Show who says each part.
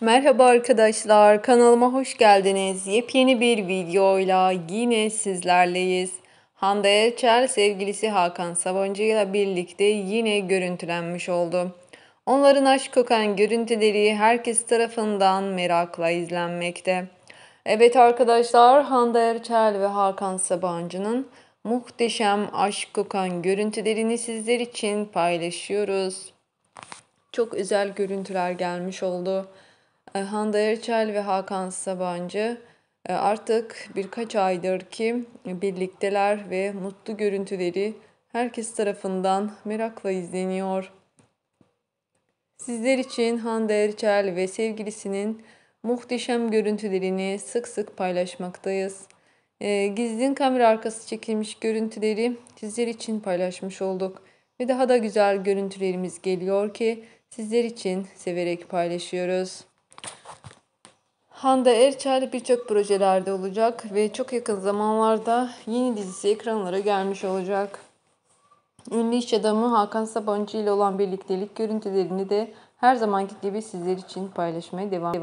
Speaker 1: Merhaba arkadaşlar, kanalıma hoş geldiniz. Yepyeni bir videoyla yine sizlerleyiz. Hande Erçel sevgilisi Hakan Sabancı ile birlikte yine görüntülenmiş oldu. Onların aşk kokan görüntüleri herkes tarafından merakla izlenmekte. Evet arkadaşlar, Hande Erçel ve Hakan Sabancı'nın muhteşem aşk kokan görüntülerini sizler için paylaşıyoruz. Çok özel görüntüler gelmiş oldu. E, Hande Erçel ve Hakan Sabancı e, artık birkaç aydır ki birlikteler ve mutlu görüntüleri herkes tarafından merakla izleniyor. Sizler için Hande Erçel ve sevgilisinin muhteşem görüntülerini sık sık paylaşmaktayız. E, gizlin kamera arkası çekilmiş görüntüleri sizler için paylaşmış olduk. Ve daha da güzel görüntülerimiz geliyor ki sizler için severek paylaşıyoruz. Hande Erçel birçok projelerde olacak ve çok yakın zamanlarda yeni dizisi ekranlara gelmiş olacak. Ünlü iş adamı Hakan Sabancı ile olan birliktelik görüntülerini de her zamanki gibi sizler için paylaşmaya devam ediyor.